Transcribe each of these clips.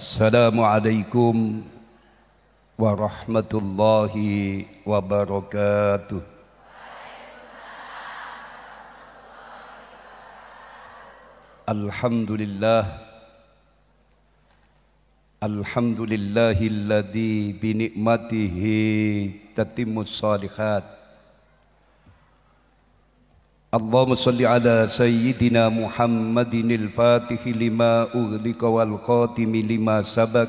Assalamualaikum warahmatullahi wabarakatuh. Alhamdulillah. Alhamdulillahilladzi bi ni'matihi tatimmus salihat. اللهم صل على سيدنا محمد الفاتح لما أغلق والخاتم لما سبق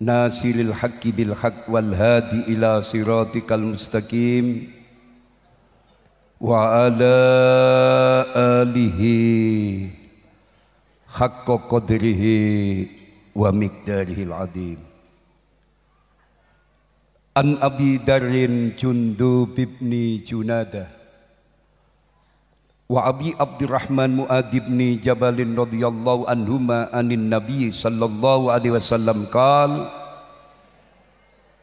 ناصر الحق بالحق والهادي إلى صراطك المستقيم وعلى آله حق قدره ومقداره العظيم An Abi Darin Jundu Bibni Junada Wa Abi Abdurrahman Muad ibni Jabalin radhiyallahu anhuma anin Nabi sallallahu alaihi wasallam qal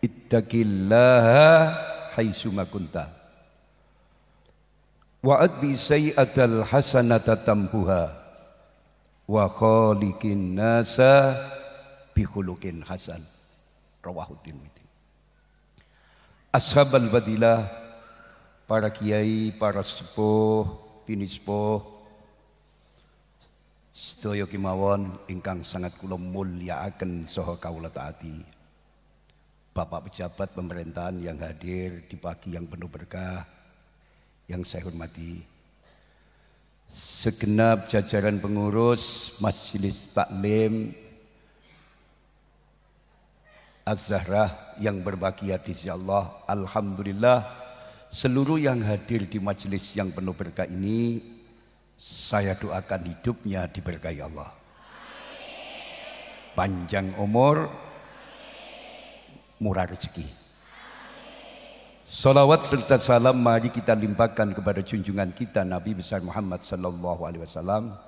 Ittaqillaha haitsuma kunta Wa adbi sayyatal hasanata tampuha wa khaliqin nasa bi khuluqin hasan rawahu Tirmidzi ashab al-badilah, para kiai, para sepuh, tini sepuh, sedaya kemawon ingkang sangat kula akan saha kawula taati. Bapak pejabat pemerintahan yang hadir di pagi yang penuh berkah yang saya hormati. Segenap jajaran pengurus Majelis Taklim Az-Zahra yang berbahagia ya di sisi Allah. Alhamdulillah seluruh yang hadir di majelis yang penuh berkah ini saya doakan hidupnya diberkahi Allah. Panjang umur, murah rezeki. Salawat serta salam mari kita limpahkan kepada junjungan kita Nabi besar Muhammad sallallahu alaihi wasallam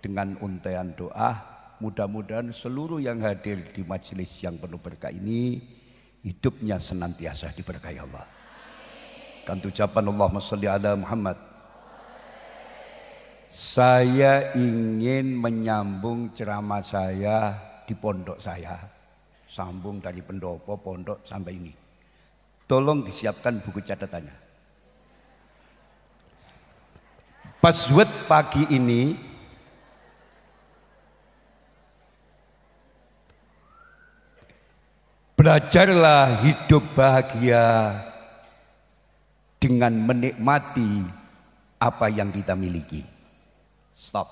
dengan untaian doa Mudah-mudahan seluruh yang hadir di majelis yang penuh berkah ini hidupnya senantiasa diberkahi Allah. Kan ucapan Allahumma sholli ala Muhammad. Saya ingin menyambung ceramah saya di pondok saya. Sambung dari pendopo pondok sampai ini. Tolong disiapkan buku catatannya. Password pagi ini Belajarlah hidup bahagia dengan menikmati apa yang kita miliki. Stop.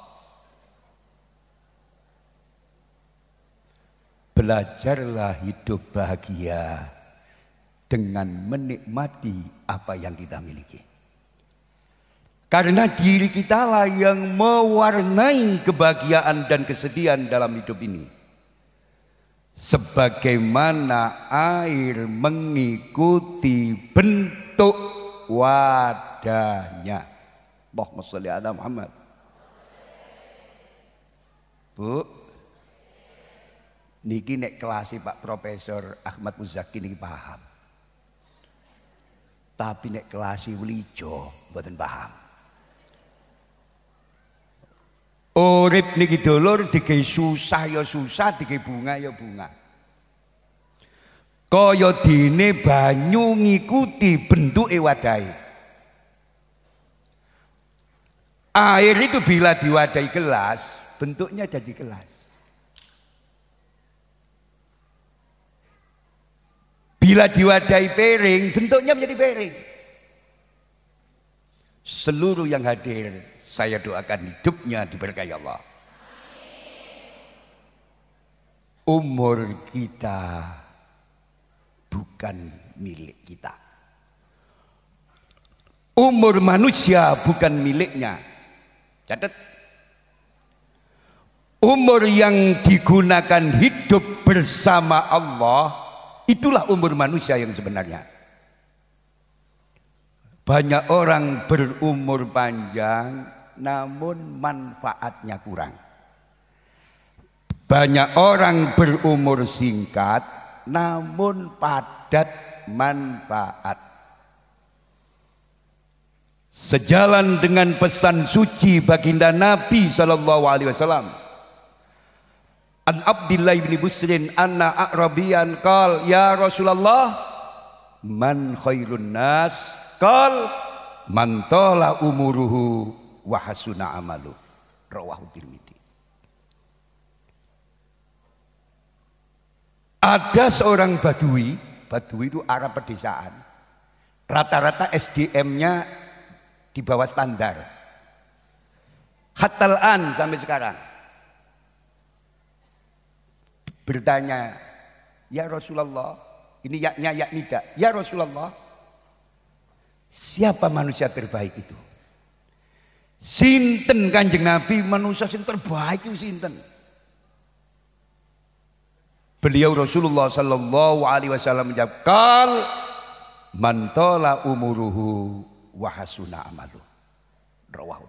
Belajarlah hidup bahagia dengan menikmati apa yang kita miliki. Karena diri kitalah yang mewarnai kebahagiaan dan kesedihan dalam hidup ini sebagaimana air mengikuti bentuk wadahnya. Allahumma sholli ala Muhammad. Bu, niki nek kelas Pak Profesor Ahmad Muzaki niki paham. Tapi nek kelas Wilijo mboten paham. Urip niki dulur dikei susah ya susah, dikei bunga ya bunga. Kaya dene banyu ngikuti bentuk wadai. Air itu bila diwadai gelas, bentuknya jadi gelas. Bila diwadai piring, bentuknya menjadi piring. Seluruh yang hadir saya doakan hidupnya diberkahi Allah. Umur kita bukan milik kita. Umur manusia bukan miliknya. Catat. Umur yang digunakan hidup bersama Allah, itulah umur manusia yang sebenarnya. Banyak orang berumur panjang namun manfaatnya kurang. Banyak orang berumur singkat namun padat manfaat. Sejalan dengan pesan suci baginda Nabi sallallahu alaihi wasallam. An Abdillah bin Busrin anna Arabian kal ya Rasulullah man khairun nas kal man tola umuruhu Wahasuna amalu rawahu tirmidzi ada seorang badui badui itu arah pedesaan rata-rata SDM-nya di bawah standar hatalan sampai sekarang bertanya ya Rasulullah ini yaknya yak tidak ya Rasulullah siapa manusia terbaik itu Sinten kanjeng Nabi manusia sing terbaik itu sinten. Beliau Rasulullah Sallallahu Alaihi Wasallam menjawab, kal mantola umuruhu wahasuna amalu. Rawahu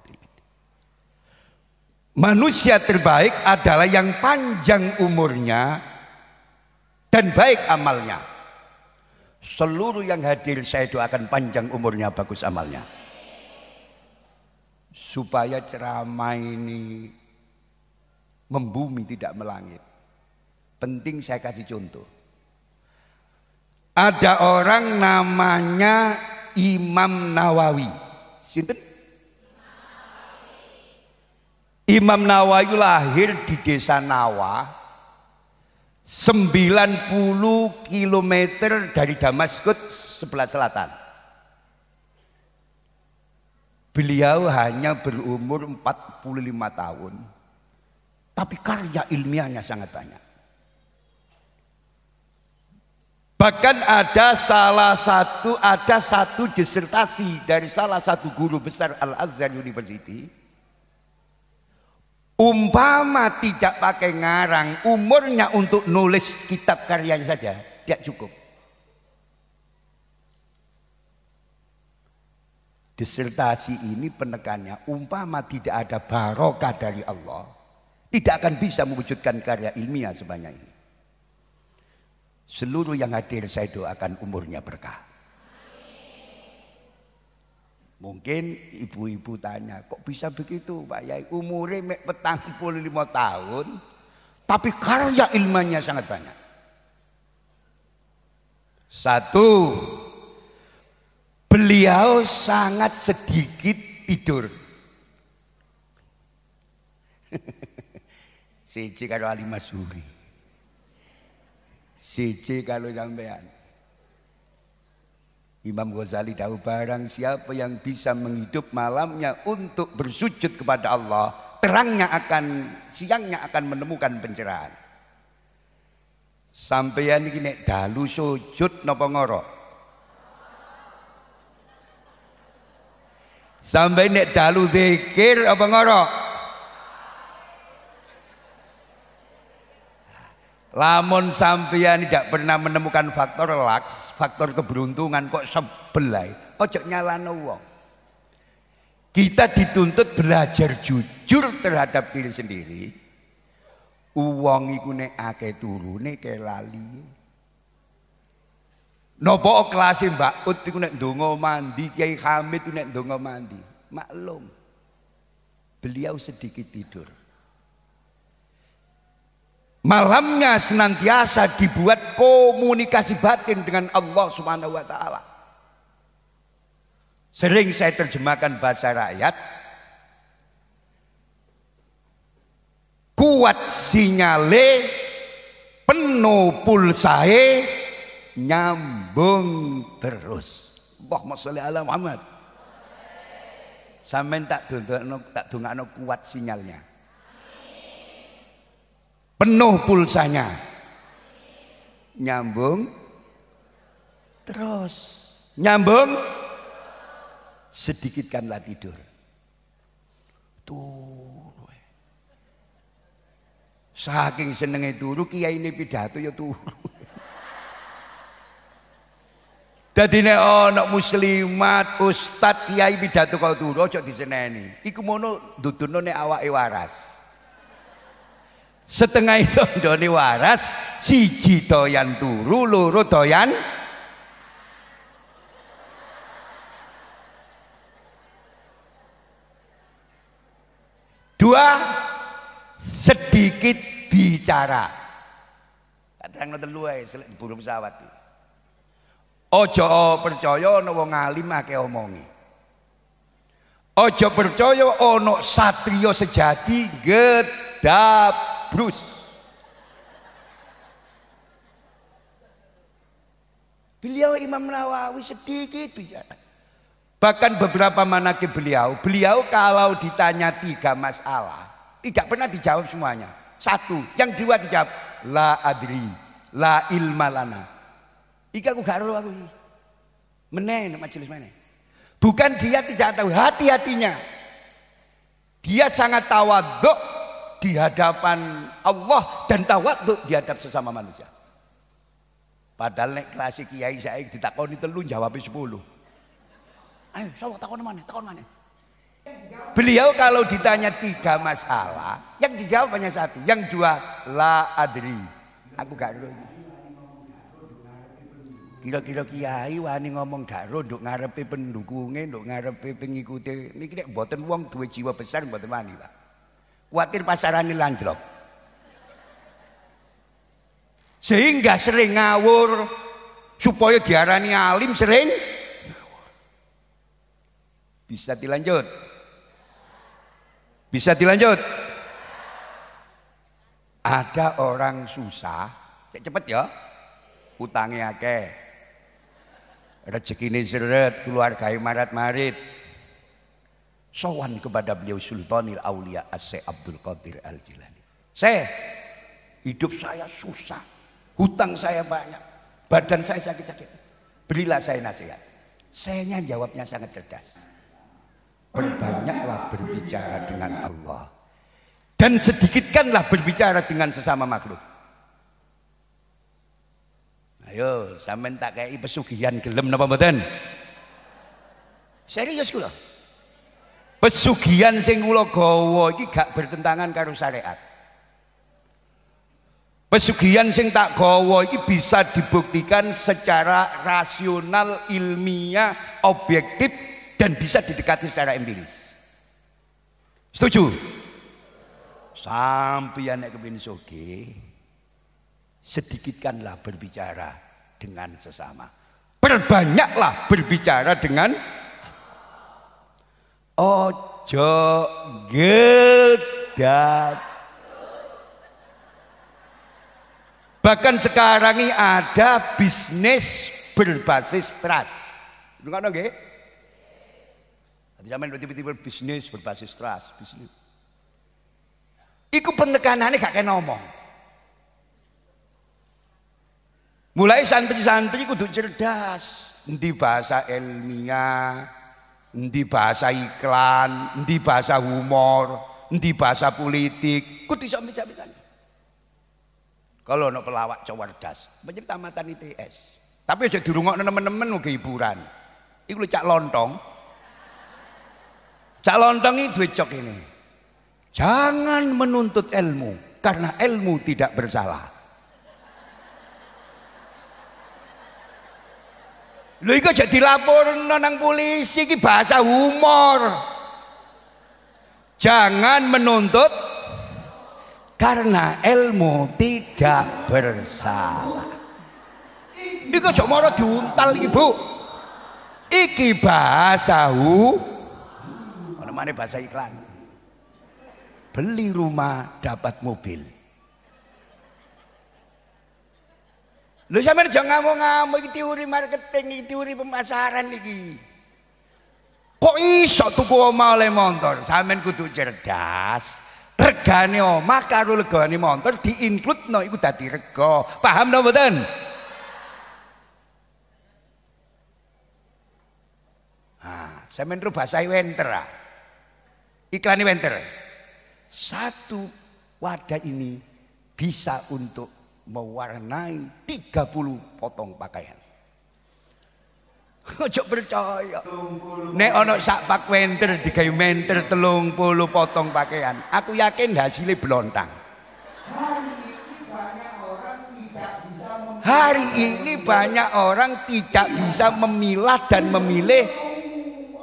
Manusia terbaik adalah yang panjang umurnya dan baik amalnya. Seluruh yang hadir saya doakan panjang umurnya bagus amalnya supaya ceramah ini membumi tidak melangit. Penting saya kasih contoh. Ada orang namanya Imam Nawawi. Sinten? Imam Nawawi lahir di desa Nawa 90 km dari Damaskus sebelah selatan. Beliau hanya berumur 45 tahun. Tapi karya ilmiahnya sangat banyak. Bahkan ada salah satu ada satu disertasi dari salah satu guru besar Al-Azhar University. Umpama tidak pakai ngarang, umurnya untuk nulis kitab karyanya saja tidak cukup. Disertasi ini penekannya umpama tidak ada barokah dari Allah, tidak akan bisa mewujudkan karya ilmiah sebanyak ini. Seluruh yang hadir saya doakan umurnya berkah. Mungkin ibu-ibu tanya, kok bisa begitu Pak Yai? Umurnya mek petang puluh lima tahun, tapi karya ilmiahnya sangat banyak. Satu, beliau sangat sedikit tidur. Siji kalau Ali Masuri. Siji kalau sampean. Imam Ghazali tahu barang siapa yang bisa menghidup malamnya untuk bersujud kepada Allah, terangnya akan siangnya akan menemukan pencerahan. Sampeyan iki nek dalu sujud nopo ngorok? Sampai nek dalu zikir apa ngorok? Lamun sampeyan tidak pernah menemukan faktor relax, faktor keberuntungan kok sebelai. Ojo nyalano wong. Kita dituntut belajar jujur terhadap diri sendiri. Uang iku nek akeh turune kelali. Nopo kelas e, Mbak Ut iku nek ndonga mandi, Kiai Hamid iku nek ndonga mandi. Maklum. Beliau sedikit tidur. Malamnya senantiasa dibuat komunikasi batin dengan Allah Subhanahu wa taala. Sering saya terjemahkan bahasa rakyat kuat sinyale penuh pulsae nyambung terus. boh masalah Allah Muhammad. Sampeyan tak tunggu tak dongakno kuat sinyalnya. Penuh pulsanya. Nyambung terus. Nyambung sedikitkanlah tidur. Tuh. Saking senengnya turu kiai ini pidato ya turu nih nek ana muslimat, ustad, kiai pidato kau di aja diseneni. Iku mono ndudurno nek awak waras. Setengah itu doni waras, siji toyan turu, luru toyan Dua, sedikit bicara. Kadang ngoten Selain burung pesawat. Ojo percaya ana wong alim akeh omongi. Ojo percaya ana satrio sejati gedabrus. Beliau Imam Nawawi sedikit bicara. Bahkan beberapa manake beliau, beliau kalau ditanya tiga masalah, tidak pernah dijawab semuanya. Satu, yang dua dijawab, la adri, la ilmalana. Iki aku gak ero aku iki. Meneh majelis meneh. Bukan dia tidak tahu hati-hatinya. Dia sangat tawaduk di hadapan Allah dan tawaduk di hadapan sesama manusia. Padahal nek kelas kiai saya ditakoni telu jawab 10. Ayo sapa takon mana? Takon mana? Beliau kalau ditanya tiga masalah, yang dijawab hanya satu, yang dua la adri. Aku gak ngerti. Enggak kira kiai wani ngomong gak ro nduk ngarepe pendukunge, nduk ngarepe pengikute. Niki nek mboten wong duwe jiwa besar mboten wani, Pak. Kuatir pasarane landrok. Sehingga sering ngawur supaya diarani alim sering Bisa dilanjut? Bisa dilanjut? Ada orang susah, cepet ya. Utangnya akeh Rezeki ini seret keluarga marat marit sowan kepada beliau Sultanil Aulia Asy Abdul Qadir Al Jilani saya hidup saya susah hutang saya banyak badan saya sakit-sakit berilah saya nasihat nyanyi jawabnya sangat cerdas perbanyaklah berbicara dengan Allah dan sedikitkanlah berbicara dengan sesama makhluk Ayo, sampean tak kei pesugihan gelem napa mboten? Serius kula. Pesugihan sing kula gawa iki gak bertentangan karo syariat. Pesugihan sing tak gawa iki bisa dibuktikan secara rasional, ilmiah, objektif dan bisa didekati secara empiris. Setuju? Sampai anak kepin sugih sedikitkanlah berbicara dengan sesama. Perbanyaklah berbicara dengan ojo gedat. Bahkan sekarang ini ada bisnis berbasis trust. Dengar dong, nggih? Zaman tiba-tiba bisnis berbasis trust, bisnis. Iku penekanannya gak kayak ngomong. Mulai santri-santri kudu cerdas, Di bahasa ilmiah, di bahasa iklan, di bahasa humor, di bahasa politik, kudu iso mencapai Kalau ono pelawak cowardas, banyak tamatan ITS. Tapi aja dirungokno teman-teman ke hiburan. Iku cak lontong. Cak lontong iki duwe cok ini. Jangan menuntut ilmu karena ilmu tidak bersalah. Lho iku jadi dilaporno nang polisi iki bahasa humor. Jangan menuntut karena ilmu tidak bersalah. Iku aja moro diuntal ibu, Iki bahasa hu. mana bahasa iklan. Beli rumah dapat mobil. Lu sampe jangan ngamuk-ngamuk iki teori marketing, iki teori pemasaran iki. Kok iso tuku omah oleh motor? Sampean kudu cerdas. Regane omah karo regane motor no ikut dadi rego. Paham no mboten? Ah, saya rubah saya bahasa iklan iklan Iklane Satu wadah ini bisa untuk mewarnai 30 potong pakaian. Ojo percaya. Nek ana sak pak wenter digawe menter 30 potong pakaian, aku yakin hasilnya belontang. Hari ini banyak orang tidak bisa memilah dan memilih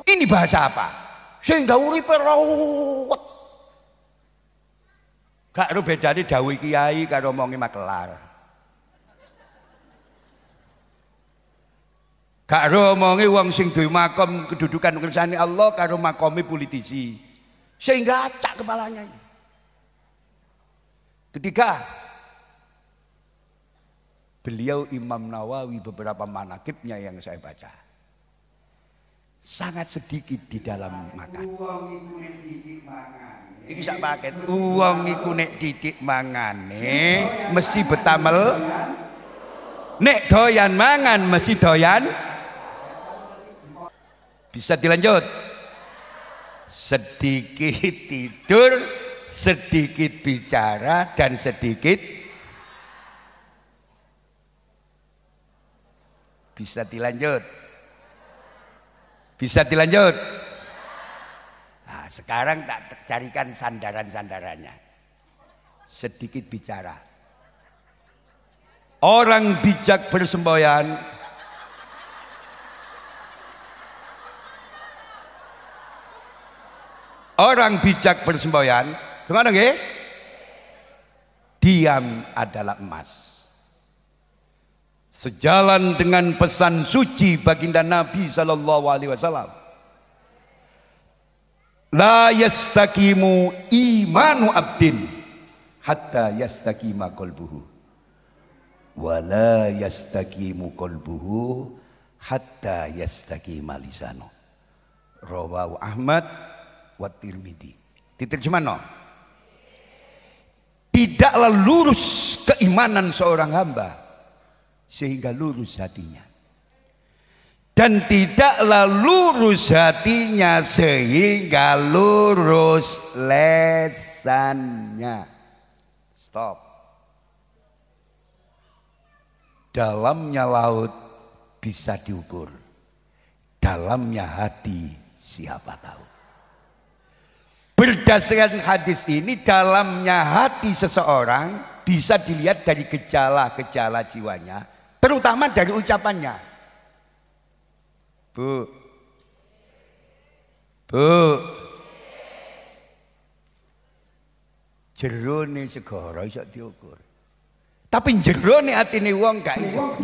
ini bahasa apa? Sehingga uripe rawet Gak beda bedane Dawi kiai karo omongi makelar. Gak ro omongi wong sing duwe makom kedudukan kersane Allah karo makomi politisi. Sehingga acak kepalanya. Ketiga, beliau Imam Nawawi beberapa manakibnya yang saya baca sangat sedikit di dalam makan. Iki sak paket. Uang iku nek didik mangane mesti betamel. Nek doyan mangan mesti doyan. Bisa dilanjut. Sedikit tidur, sedikit bicara dan sedikit bisa dilanjut. Bisa dilanjut? Nah, sekarang tak carikan sandaran-sandarannya. Sedikit bicara. Orang bijak bersemboyan Orang bijak bersemboyan, gimana ya. Diam adalah emas sejalan dengan pesan suci baginda Nabi sallallahu alaihi wasallam la yastakimu imanu abdin hatta yastakima qalbuhu wa yastakimu qalbuhu hatta yastakima lisanu rawahu Ahmad wa Tirmidzi diterjemahno tidaklah lurus keimanan seorang hamba sehingga lurus hatinya. Dan tidaklah lurus hatinya sehingga lurus lesannya. Stop. Dalamnya laut bisa diukur. Dalamnya hati siapa tahu. Berdasarkan hadis ini dalamnya hati seseorang bisa dilihat dari gejala-gejala jiwanya Terutama dari ucapannya. Bu. Bu. Jerone segara iso diukur. Tapi jerone atine wong gak iso.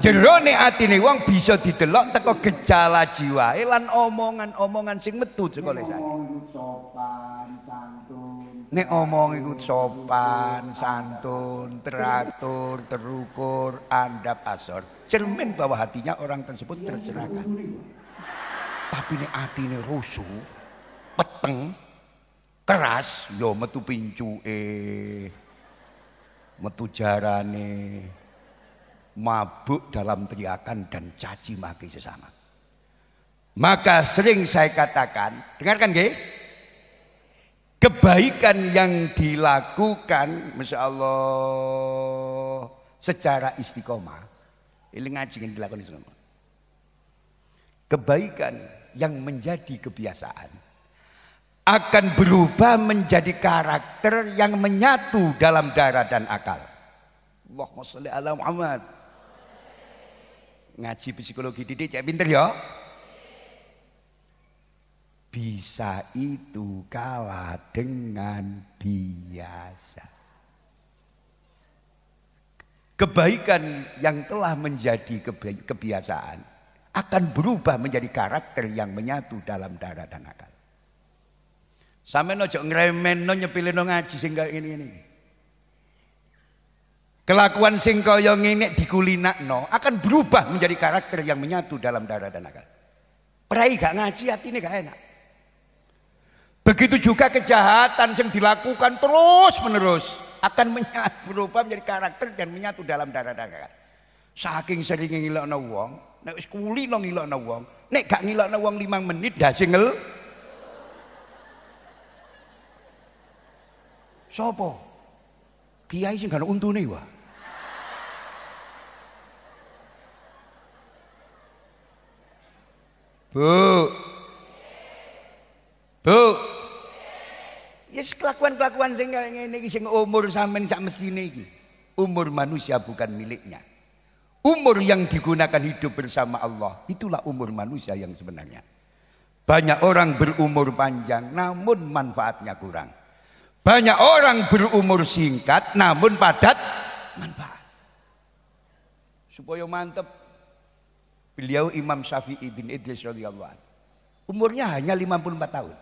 Jerone atine wong bisa didelok teko gejala jiwa, lan omongan-omongan sing metu saka lesane. Sopan santun. Nek omong iku sopan, santun, teratur, terukur, andap asor. Cermin bahwa hatinya orang tersebut tercerahkan. Tapi nek atine rusuh, peteng, keras, yo metu eh, metu jarane, mabuk dalam teriakan dan caci maki sesama. Maka sering saya katakan, dengarkan nggih? kebaikan yang dilakukan Masya Allah secara istiqomah ini ngaji yang dilakukan istiqomah kebaikan yang menjadi kebiasaan akan berubah menjadi karakter yang menyatu dalam darah dan akal Allahumma sholli ala Muhammad ngaji psikologi didik cek pinter ya bisa itu kalah dengan biasa. Kebaikan yang telah menjadi kebiasaan akan berubah menjadi karakter yang menyatu dalam darah dan akal. Sama nojo ngremen no pilih no ngaji sehingga ini ini. Kelakuan ini di kulina no akan berubah menjadi karakter yang menyatu dalam darah dan akal. Perai gak ngaji hati ini gak enak. Begitu juga kejahatan yang dilakukan terus menerus akan menyatu, berubah menjadi karakter dan menyatu dalam darah-darah. Saking sering na wong, nek sekuli nong no na wong, nek gak na wong lima menit dah single. Sopo? Kiai sih gak untune wah. Bu, Yes, ya, kelakuan-kelakuan sing ngene iki sing umur sampean sak mesine iki. Umur manusia bukan miliknya. Umur yang digunakan hidup bersama Allah, itulah umur manusia yang sebenarnya. Banyak orang berumur panjang namun manfaatnya kurang. Banyak orang berumur singkat namun padat manfaat. Supaya mantep beliau Imam Syafi'i bin Idris radhiyallahu Umurnya hanya 54 tahun.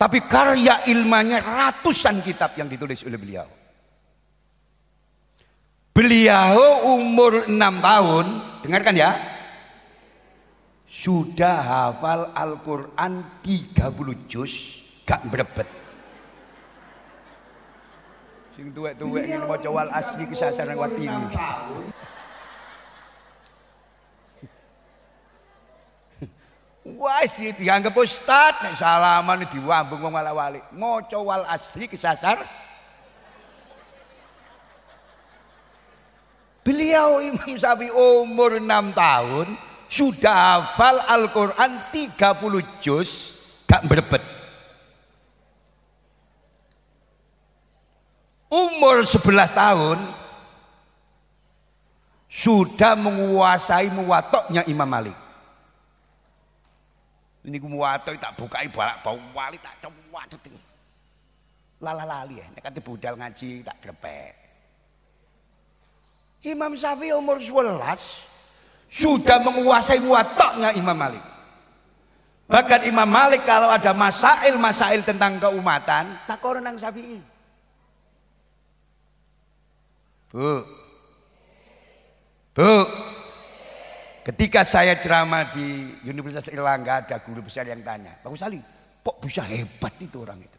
Tapi karya ilmanya ratusan kitab yang ditulis oleh beliau. Beliau umur 6 tahun, dengarkan ya. Sudah hafal Al-Qur'an 30 juz, gak berebet. Sing tuwek-tuwek ngene maca wal asli kesasaran nang watini. Wah, dianggap ustad nek salaman diwambung wong wali. Maca wal asli kesasar. Beliau Imam Sapi umur 6 tahun sudah hafal Al-Qur'an 30 juz gak berbet. Umur 11 tahun sudah menguasai muwatoknya Imam Malik niku muwato tak bukai balak bau wali tak cewatut lala lali ya nek budal ngaji tak grepek Imam Syafi'i umur 11 sudah menguasai muwatta'nya Imam Malik bahkan Imam Malik kalau ada masail-masail tentang keumatan tak nang Syafi'i Bu Bu Ketika saya ceramah di Universitas Erlangga ada guru besar yang tanya, Pak Sali, kok bisa hebat itu orang itu?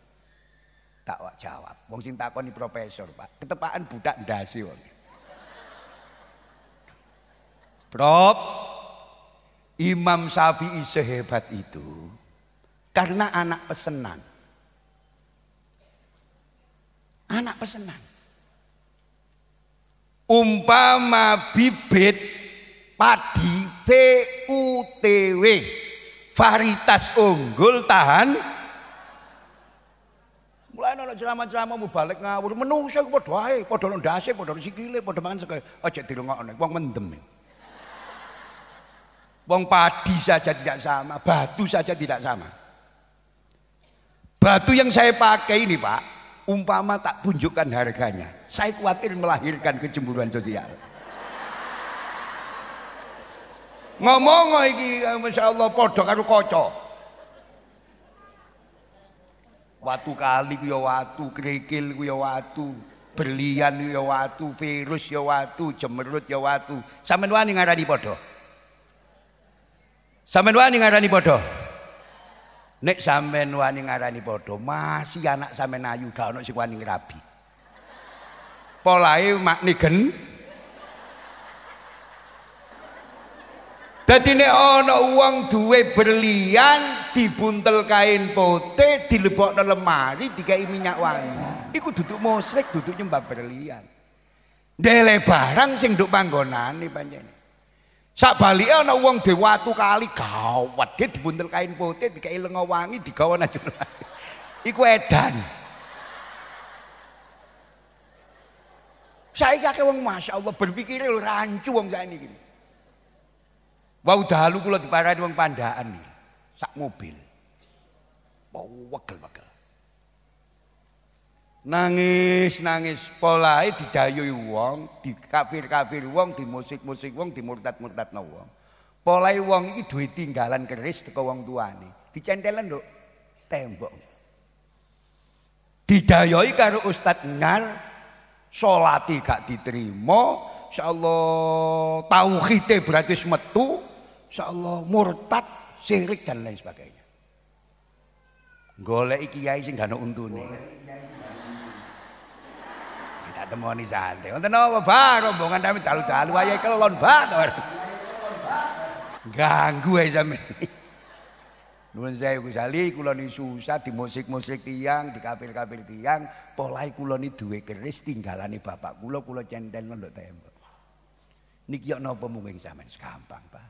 Tak jawab. Wong sing takoni profesor, Pak. Ketepaan budak ndasi wong. Prof, Imam Syafi'i sehebat itu karena anak pesenan. Anak pesenan. Umpama bibit padi VUTW varietas unggul tahan mulai nolak ceramah-ceramah mau balik ngawur buat doai padha dorong dasi ndase dorong sikile padha dorong sekali aja dirungokno uang mendem Uang e. padi saja tidak sama batu saja tidak sama batu yang saya pakai ini Pak umpama tak tunjukkan harganya saya khawatir melahirkan kecemburuan sosial ngomong iki Allah padha karo bodoh watu kali ku ya watu kerikil ku ya watu berlian ku ya watu virus ya watu jemerut ya watu sampean wani ngarani bodoh, sampean wani ngarani padha nek sampean wani ngarani padha masih anak sampean ayu gak ono sing wani ngrabi polahe makne gen Jadi nek ana uang dua berlian dibuntel kain putih dalam lemari tiga minyak wangi. Iku duduk mosek duduk nyembah berlian. Dele barang sing panggonan panggonane banyak. Sak balik ana uang dewa tu kali kawat dia dibuntel kain putih tiga lenga wangi digawa najur. Iku edan. Saya kakek uang masya Allah berpikir rancu saya ini. Wau dahulu kula diparani wong pandaan sak mobil. Wau wegel-wegel. Nangis nangis polahe didayuhi wong, dikafir-kafir wong, dimusik-musik wong, dimurtad-murtadno wong. Polahe wong iki duwe tinggalan keris teko wong tuane. Dicentelen nduk tembok. Didayoi karo ustad ngar solat gak diterima, insyaallah tauhite berarti metu insyaallah murtad, syirik dan lain sebagainya. Golek kiai sing gak ono untune. Kita ya, temoni santai. Wonten apa, Pak? Rombongan kami dalu-dalu wayahe kelon, Pak. Ganggu ae sampean. Nuwun saya Gusali kulon ni susah di musik-musik tiang, di kapil-kapil tiang, polahe kula ni duwe keris tinggalane bapak kula, kula centen ndok tembok. Niki napa mungkin sampean gampang, Pak.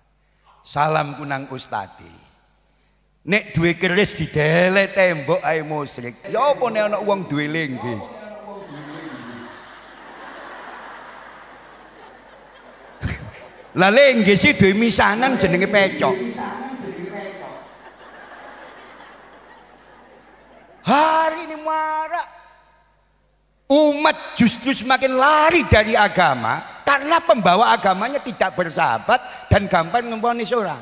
Salam kunang ustadi. Nek duwe keris di dele tembok ae musrik. Ya apa nek ana wong duwe linggis? Lah linggis iki duwe misanan jenenge pecok. Hari ini marah Umat justru semakin lari dari agama karena pembawa agamanya tidak bersahabat dan gampang memponis orang.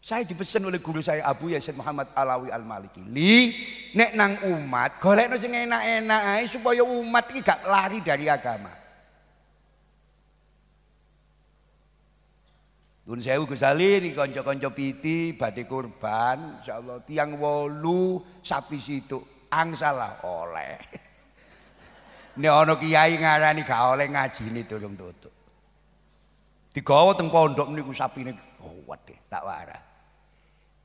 Saya dipesan oleh guru saya Abu Yasin Muhammad Alawi Al Maliki. Li, nek nang umat, golek no sing enak-enak ae supaya umat iki gak lari dari agama. Dun sewu Gus Ali iki kanca-kanca piti badhe kurban, insyaallah tiang wolu sapi situ angsalah oleh. Nek ana kiai ngarani gak oleh ngajine durung tutuk. Digawa teng pondok niku sapine oh, waduh tak warah.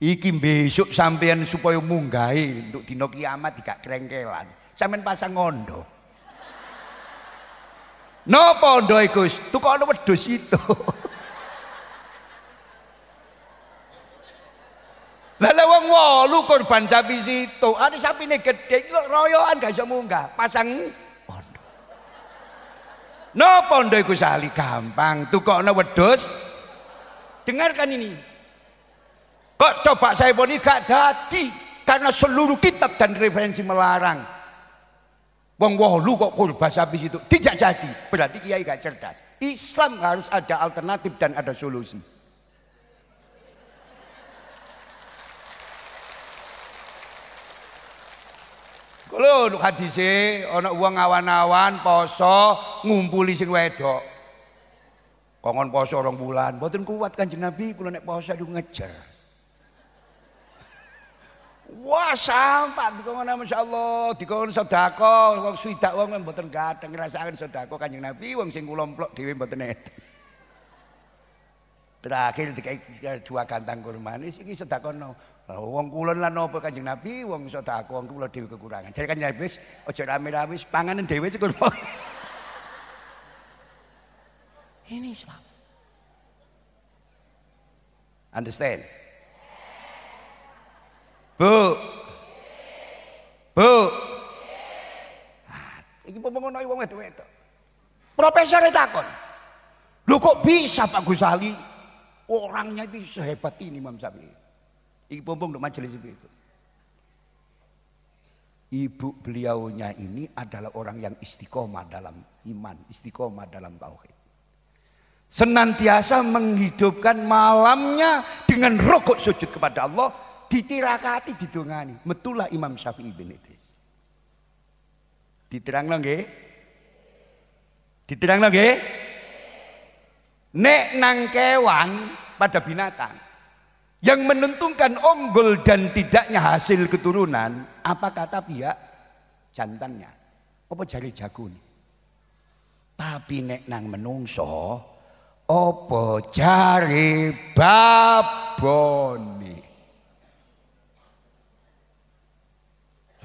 Iki besok sampean supaya munggahi untuk dina kiamat gak krengkelan. Sampean pasang ngondo. Napa ndoe Gus? Tukokno wedhus itu. Lah wong wolu korban sapi situ. Ada sapine gedhe kok royokan gak iso munggah. Pasang Napa no, ndo iku sali gampang, tukokno wedhus. Dengarkan ini. Kok coba saya ini gak dadi karena seluruh kitab dan referensi melarang. Wong wolu kok kurba habis itu tidak jadi. Berarti kiai gak cerdas. Islam harus ada alternatif dan ada solusi. Lho hadise ana wong awan-awan poso ngumpuli sing wedok. Kongon poso rong bulan, mboten kuat Kanjeng Nabi kula nek poso aduh ngejar. Wah sampah dikongon Masya Allah Dikongon sodako Wang swidak wang mboten gadeng Ngerasakan sodako kanjeng Nabi Wang sing kulomplok diwi mboten edeng Terakhir dikai dua kantang kurma ini iki sedakono. Wong kulon lan napa Kanjeng Nabi, wong aku, wong kulon dewi kekurangan. Jadi nyaris, Nabi wis panganin rame-rame panganan Ini sebab. Understand? Bu. Bu. Ah, iki pemengono wong wedok itu, Profesor takon. lu kok bisa Pak Gusali? Ali? Orangnya itu sehebat ini Imam Syafi'i. Iki pompong untuk majelis ibu itu. Ibu beliaunya ini adalah orang yang istiqomah dalam iman, istiqomah dalam tauhid. Senantiasa menghidupkan malamnya dengan rokok sujud kepada Allah, ditirakati ditungani. Metulah Imam Syafi'i bin Idris. Diterang lagi? Diterang nggih? Nek nang kewan pada binatang. Yang menentukan unggul dan tidaknya hasil keturunan, apa kata pihak jantannya? Apa jari jago Tapi nek nang menungso, apa jari baboni?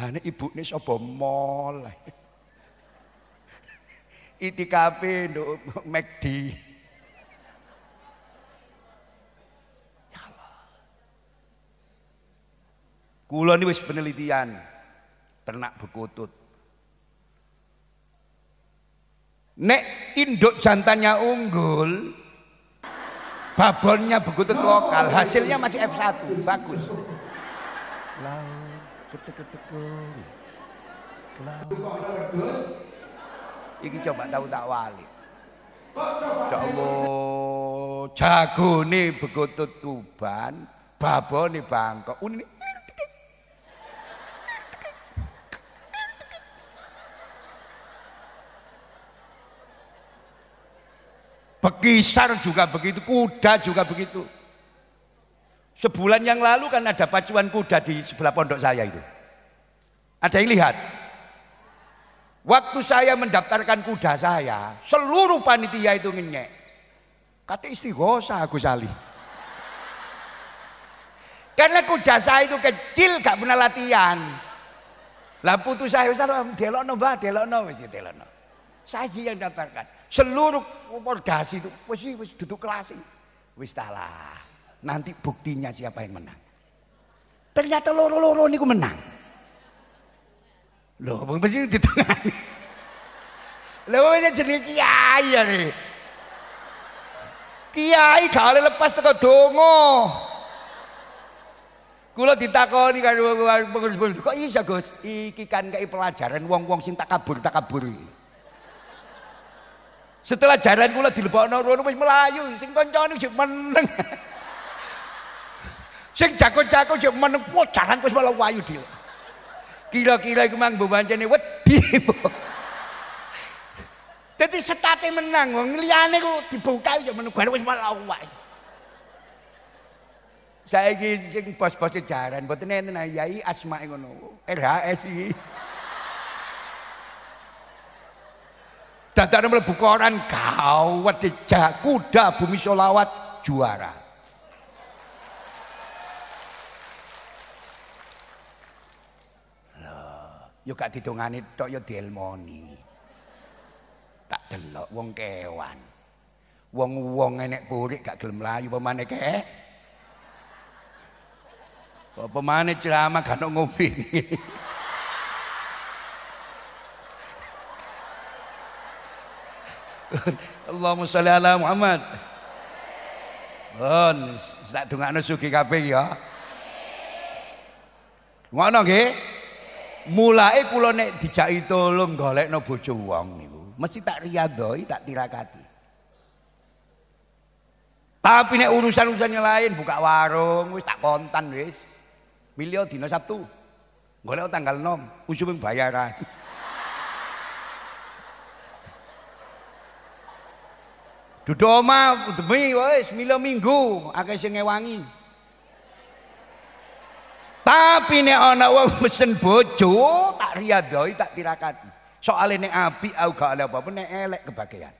Lah ibu ibune sapa mall Itikape nduk McD. Kulo ini wis penelitian ternak bekutut. Nek induk jantannya unggul, babonnya begutut lokal, hasilnya masih F1, bagus. Laut ketek Laut Iki coba tahu tak wali. coba jago nih bekutut Tuban, nih Bangkok. Unik, Bekisar juga begitu, kuda juga begitu. Sebulan yang lalu kan ada pacuan kuda di sebelah pondok saya itu. Ada yang lihat? Waktu saya mendaftarkan kuda saya, seluruh panitia itu ngenyek. Kata istighosa aku sali. Karena kuda saya itu kecil gak pernah latihan. Lah putus saya Ustaz delokno bah, delokno wis ya, delokno. Saya yang datangkan seluruh orgasi itu wis wis duduk kelas wis talah nanti buktinya siapa yang menang ternyata loro-loro niku menang loh bang mesti di tengah loh mesti jenis kiai ya nih kiai gak lepas teko dongo Kula ditakoni karo pengurus kok iso Gus iki kan kei pelajaran wong-wong sing tak kabur iki setelah jaran kula dilebokno rono wis melayu, sing kancane sik meneng. sing jago-jago sik meneng, wah jaran wis malah wayu dhewe. Kira-kira iku mang mbancane wedi. Dadi setate menang, wong liyane ku dibuka ya meneng bar wis malah wayu. Saiki sing bos-bos jaran mboten enten yai asma ngono. RHS iki. Sedadane mlebu koran gawat dijak kuda bumi solawat juara. yo gak ditungane tok yo dielmoni. Tak delok wong kewan. Wong-wong enek purik gak gelem layu pemane kek. Apa meneh ceramah gak ngopi. Allahumma sholli ala Muhammad. Bon, sak dongakno sugih kabeh ya. Ngono nggih? Mulai kula nek dijaki tolong golekno bojo wong niku, mesti tak riyadhoi, tak tirakati. Tapi nek urusan-urusan yang lain buka warung wis tak kontan wis. Milio dina Sabtu. Golek tanggal 6, usum bayaran. Duduk omah demi wis mila minggu akeh sing ngewangi. Tapi nek ana wong mesen bojo tak riyadhoi tak tirakati. Soale nek apik aku gak oleh apa-apa nek elek kebagian.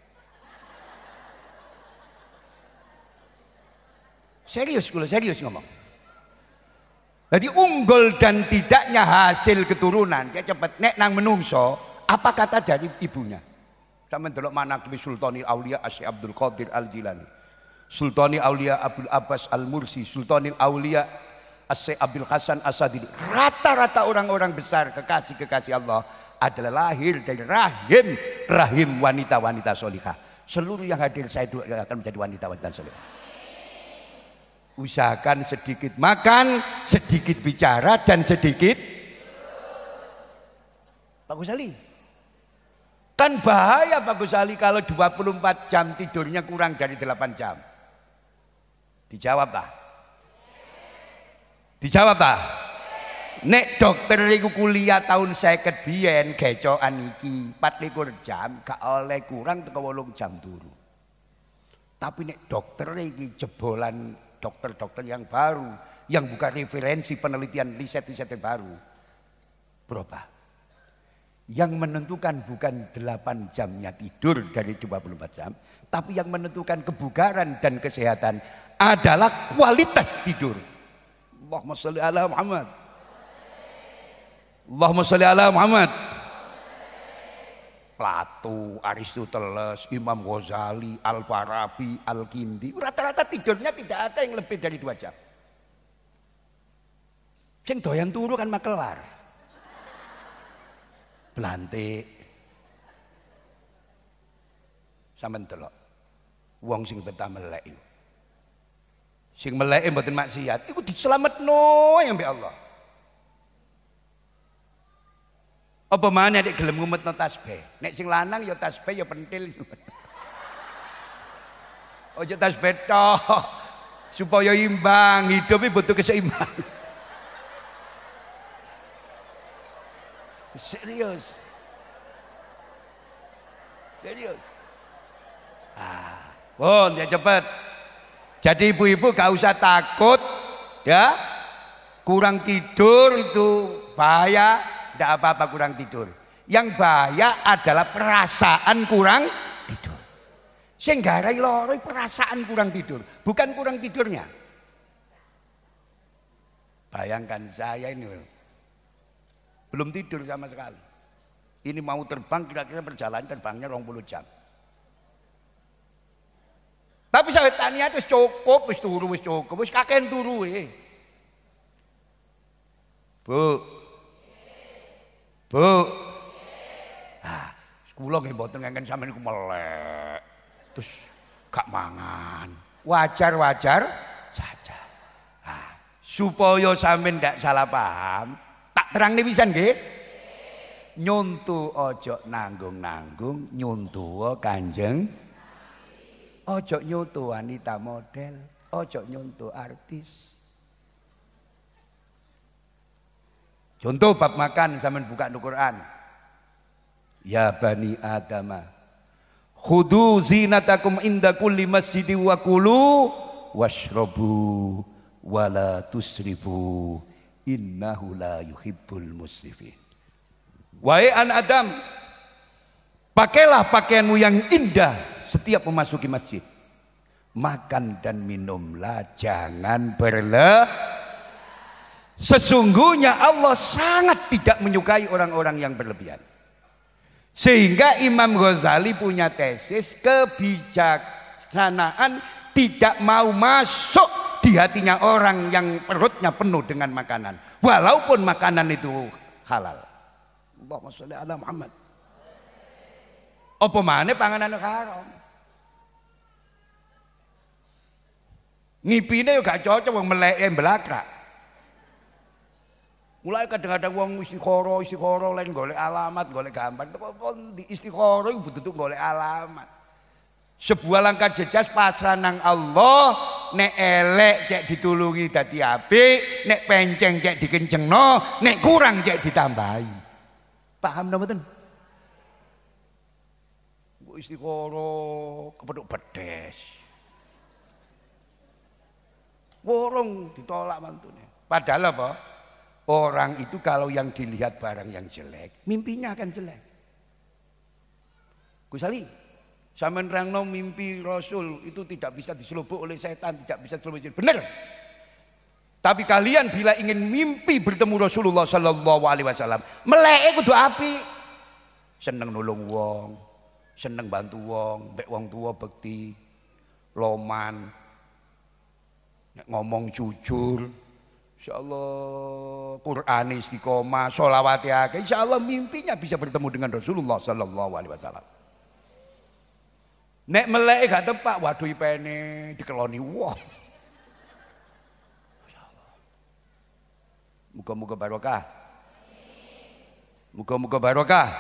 Serius kula serius ngomong. Jadi unggul dan tidaknya hasil keturunan kayak cepet nek nang menungso apa kata dari ibunya? Sampe delok manakib Sultanil Aulia Asy Abdul Qadir Al Jilani. Sultani Aulia Abdul Abbas Al Mursi, Sultanil Aulia Asy Abdul Hasan Asadili. Rata-rata orang-orang besar kekasih-kekasih Allah adalah lahir dari rahim rahim wanita-wanita solihah. Seluruh yang hadir saya akan menjadi wanita-wanita solihah. Usahakan sedikit makan, sedikit bicara dan sedikit Pak Gusali, Kan bahaya Pak Gus Ali kalau 24 jam tidurnya kurang dari 8 jam. Dijawab tak? Dijawab tak? Nek dokter iku kuliah tahun seket biyen gecokan aniki 4 jam gak oleh kurang teko 8 jam dulu. Tapi nek dokter iki jebolan dokter-dokter yang baru yang bukan referensi penelitian riset-riset yang baru berubah. Yang menentukan bukan 8 jamnya tidur dari 24 jam, tapi yang menentukan kebugaran dan kesehatan adalah kualitas tidur. Allahumma sholli ala Muhammad. Allahumma sholli ala Muhammad. Plato, Aristoteles, Imam Ghazali, Al-Farabi, Al-Kindi. Rata-rata tidurnya tidak ada yang lebih dari dua jam. Sing doyan turu kan makelar blantik. Sampeyan delok. Wong sing betah melek iku. Sing melek e mboten maksiat iku diselametno ya mbek Allah. Apa mana nek gelem ngumetno tasbih? Nek sing lanang ya tasbih ya pentil. Ojo tasbih toh, Supaya imbang, hidupnya e butuh keseimbangan. Serius. Serius. Ah, bon, ya cepat. Jadi ibu-ibu gak usah takut ya. Kurang tidur itu bahaya, tidak apa-apa kurang tidur. Yang bahaya adalah perasaan kurang tidur. Sing garai loro perasaan kurang tidur, bukan kurang tidurnya. Bayangkan saya ini belum tidur sama sekali. Ini mau terbang kira-kira berjalan terbangnya 20 jam. Tapi saya tanya itu cukup, itu turu, cukup, wis kakek turu eh. Bu. Bu. Ah, sekolah nih bawa ngengken sama ini melek. Terus gak mangan. Wajar-wajar saja. Ah, supaya sampean tidak salah paham, nih bisa nggih. Nyuntu ojo nanggung-nanggung nyuntu o Kanjeng Ojo nyuntu wanita model, ojo nyuntu artis. Contoh bab makan zaman buka Al-Qur'an. Ya bani Adama, khudu zinatakum inda kulli masjidi wa kulu washrabu wala tusrifu Innahu la yuhibbul musrifin. Wahai anak Adam, pakailah pakaianmu yang indah setiap memasuki masjid. Makan dan minumlah, jangan berle. Sesungguhnya Allah sangat tidak menyukai orang-orang yang berlebihan. Sehingga Imam Ghazali punya tesis kebijaksanaan tidak mau masuk di hatinya orang yang perutnya penuh dengan makanan walaupun makanan itu halal Allahumma sholli ala Muhammad apa mana panganan haram ngipine gak cocok wong yang belakang. mulai kadang-kadang wong istikhara istikhara lain golek alamat golek gambar tapi di itu butuh golek alamat sebuah langkah jejas pasrah nang Allah nek elek cek ditulungi dadi apik nek penceng cek dikencengno nek kurang cek ditambahi paham napa betul? Bu istiqoro kepeduk pedes Worong ditolak mantune padahal apa orang itu kalau yang dilihat barang yang jelek mimpinya akan jelek Ali Zaman rangno mimpi Rasul itu tidak bisa diselubuk oleh setan, tidak bisa diselubuk. Benar. Tapi kalian bila ingin mimpi bertemu Rasulullah sallallahu alaihi wasallam, melek kudu api. Seneng nolong wong, seneng bantu wong, bek wong tua bekti, loman, ngomong jujur, Quranis di koma, sholawati insya Allah mimpinya bisa bertemu dengan Rasulullah sallallahu alaihi wasallam. Nek melek gak tepak, waduh ipene dikeloni wong. Wow. Muga-muga barokah. Muga-muga barokah.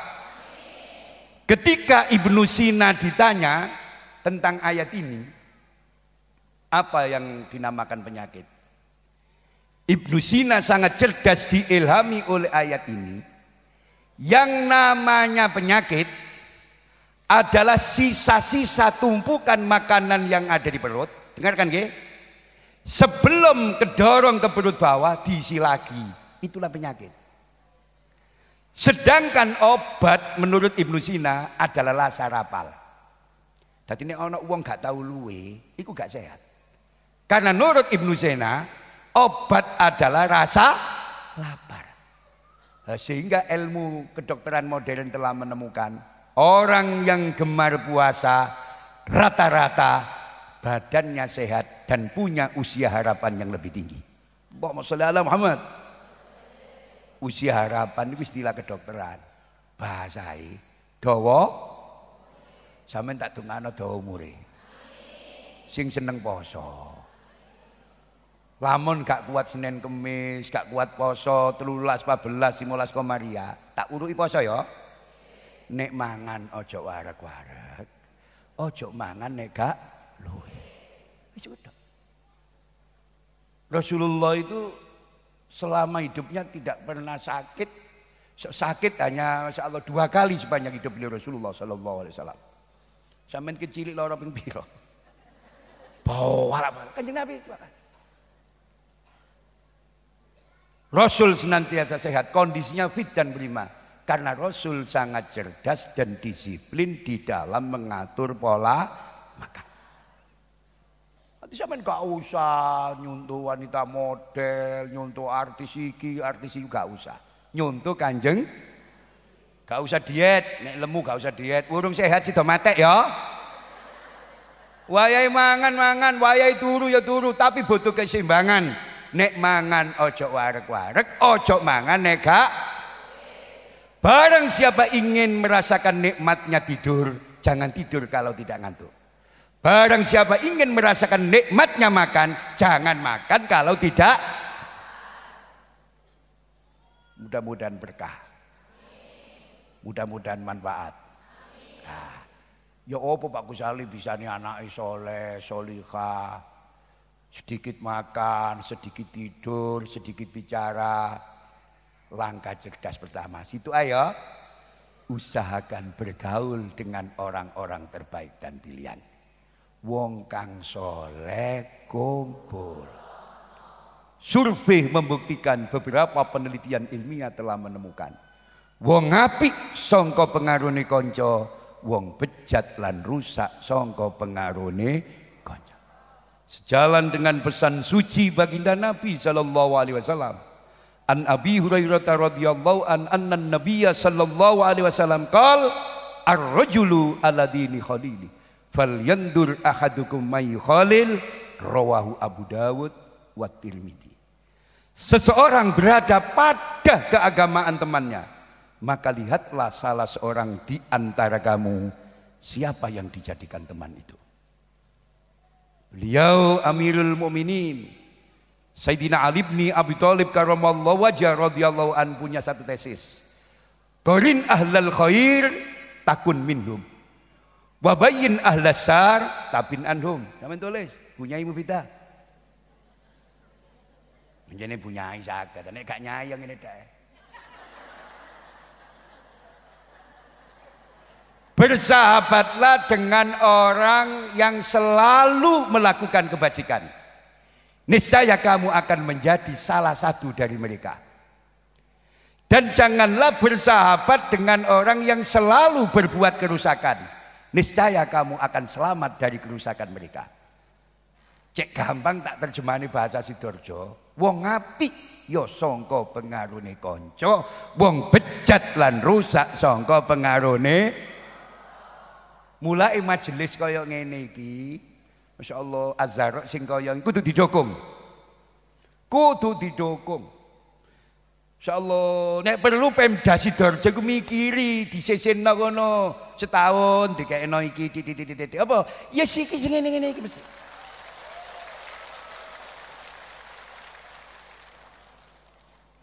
Ketika Ibnu Sina ditanya tentang ayat ini, apa yang dinamakan penyakit? Ibnu Sina sangat cerdas diilhami oleh ayat ini. Yang namanya penyakit adalah sisa-sisa tumpukan makanan yang ada di perut. Dengarkan nggih. Sebelum kedorong ke perut bawah diisi lagi. Itulah penyakit. Sedangkan obat menurut Ibnu Sina adalah lasa rapal. Jadi ini orang uang gak tahu luwe, itu gak sehat. Karena menurut Ibnu Sina, obat adalah rasa lapar. Sehingga ilmu kedokteran modern telah menemukan Orang yang gemar puasa rata-rata badannya sehat dan punya usia harapan yang lebih tinggi. Allahumma sholli ala Muhammad. Usia harapan itu istilah kedokteran. Bahasai e, dawa Sama tak dongano dawa umure. Sing seneng poso. Lamun gak kuat Senin Kemis, gak kuat poso, telulas, pabelas, simulas komaria, tak urui poso ya nek mangan ojok warak-warak, ojok mangan nek gak luwe. Wis Rasulullah itu selama hidupnya tidak pernah sakit. Sakit hanya dua kali sepanjang hidup beliau Rasulullah Sallallahu Alaihi Wasallam. Sampai kecil loro ping piro. Bawa walak Kanjeng Nabi. Rasul senantiasa sehat, kondisinya fit dan prima. Karena Rasul sangat cerdas dan disiplin di dalam mengatur pola makan. Nanti sampean gak usah nyuntuh wanita model, nyuntuh artis iki, artis iki gak usah. Nyuntuh kanjeng Gak usah diet, nek lemu gak usah diet. Burung sehat sih tomatek ya. Wayai mangan mangan, wayai turu ya turu, tapi butuh keseimbangan. Nek mangan ojo warek-warek, ojo mangan nek gak Barang siapa ingin merasakan nikmatnya tidur, jangan tidur kalau tidak ngantuk. Barang siapa ingin merasakan nikmatnya makan, jangan makan kalau tidak. Mudah-mudahan berkah. Mudah-mudahan manfaat. Nah, ya opo Pak Kusali bisa nih anak soleh, solika, Sedikit makan, sedikit tidur, sedikit bicara Langkah cerdas pertama, situ ayo usahakan bergaul dengan orang-orang terbaik dan pilihan. Wong kang soleh kumpul. Survei membuktikan beberapa penelitian ilmiah telah menemukan. Wong api songko pengaruni konco, wong bejat lan rusak songko pengaruni konco. Sejalan dengan pesan suci baginda Nabi Shallallahu Alaihi Wasallam An Abi Hurairah radhiyallahu an anna Nabiyya sallallahu alaihi wasallam qal ar-rajulu ala dini khalili falyandur ahadukum may khalil rawahu Abu Dawud wa Tirmidzi. Seseorang berada pada keagamaan temannya, maka lihatlah salah seorang di antara kamu siapa yang dijadikan teman itu. Beliau Amirul Mukminin Sayyidina Ali bin Abi Thalib karamallahu wajah radhiyallahu an punya satu tesis. Qarin ahlal khair takun minhum. Wabayin ahlas sar tabin anhum. Sampe tulis, punyai mufita. Menjene punyai saged, nek gak nyayang ini dah. Bersahabatlah dengan orang yang selalu melakukan kebajikan niscaya kamu akan menjadi salah satu dari mereka. Dan janganlah bersahabat dengan orang yang selalu berbuat kerusakan. Niscaya kamu akan selamat dari kerusakan mereka. Cek gampang tak terjemahani bahasa Sidorjo. Wong api, yo ya songko pengarune konco. wong bejat lan rusak songko pengarune. Mulai majelis koyok ngene iki, Masya Allah Azhar sing kaya kudu didukung. Kudu didukung. Masya Allah nek perlu Pemda Sidoarjo ku mikiri disesenno kono setahun dikekno iki di apa ya yes, siki sing ini, ini ini.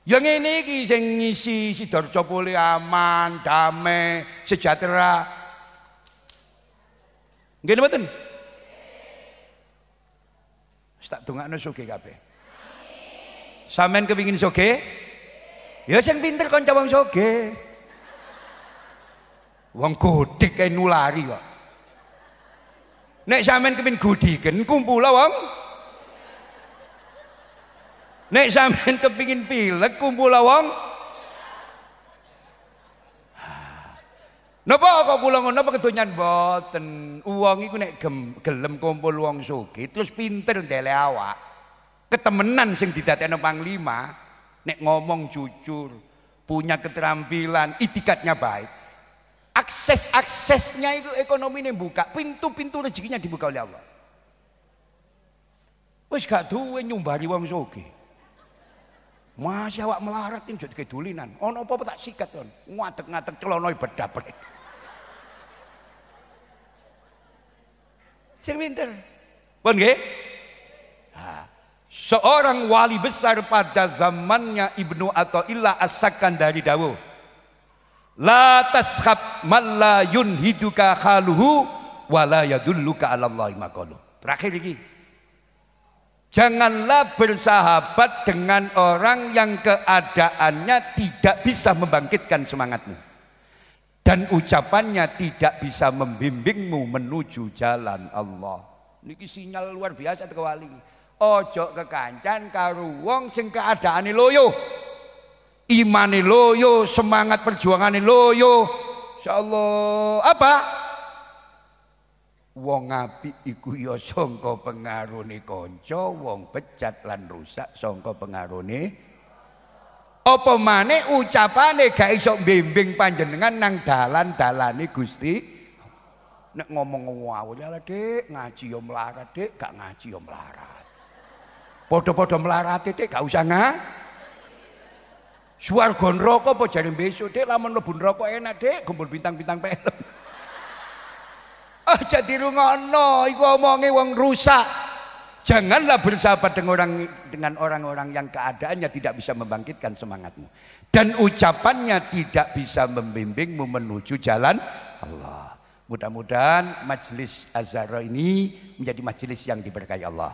Yang ini iki sing ngisi Sidoarjo pulih aman, damai, sejahtera. Gimana mboten? Tak dongakno sugih kabeh. Sampean kepingin sugih? Ya sing pinter kan wong sugih. Wong godik kae nulari kok. Nek sampean kepin godiken kumpul wong Nek sampean kepingin pilek kumpul wong Napa kok kula ngono Napa kedonyan mboten. Wong iku nek gem, gelem kumpul wong sugih terus pinter ndele awak. Ketemenan sing didateni panglima nek ngomong jujur, punya keterampilan, itikatnya baik. Akses-aksesnya itu ekonomi yang buka, pintu-pintu rezekinya dibuka oleh Allah. Wis gak duwe nyumbari wong sugih. Masih awak melarat ini jadi kedulinan. Ono apa-apa tak sikat kon. Ngadek-ngadek celonoi berdapat. Sing pinter. Pun nggih? Seorang wali besar pada zamannya Ibnu Athaillah as dari Dawu. La tashab man la yunhiduka khaluhu wa la yadulluka 'ala Allah maqalu. Terakhir iki. Janganlah bersahabat dengan orang yang keadaannya tidak bisa membangkitkan semangatmu dan ucapannya tidak bisa membimbingmu menuju jalan Allah. Niki sinyal luar biasa teko wali. Ojo kekancan karo wong sing keadaane loyo. Imane loyo, semangat perjuangane loyo. Insyaallah apa? Wong apik iku ya sangka pengaruhne kanca, wong pecat lan rusak sangka ni... Apa maneh ucapane gak iso bimbing panjenengan nang dalan-dalane Gusti. Nek ngomong wae ya dek ngaji yo ya melarat dek gak ngaji yo ya melarat. podo padha melarat dek gak usah nga. Suar neraka apa jadi besok dek. lamun mlebu rokok enak dek, gumpul bintang-bintang film. Aja dirungokno, iku omongi wong rusak. Janganlah bersahabat dengan orang dengan orang-orang yang keadaannya tidak bisa membangkitkan semangatmu. Dan ucapannya tidak bisa membimbingmu menuju jalan Allah. Mudah-mudahan majelis Azhara ini menjadi majelis yang diberkahi Allah.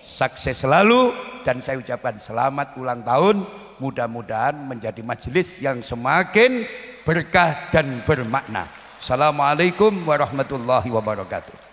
Sukses selalu dan saya ucapkan selamat ulang tahun. Mudah-mudahan menjadi majelis yang semakin berkah dan bermakna. Assalamualaikum warahmatullahi wabarakatuh.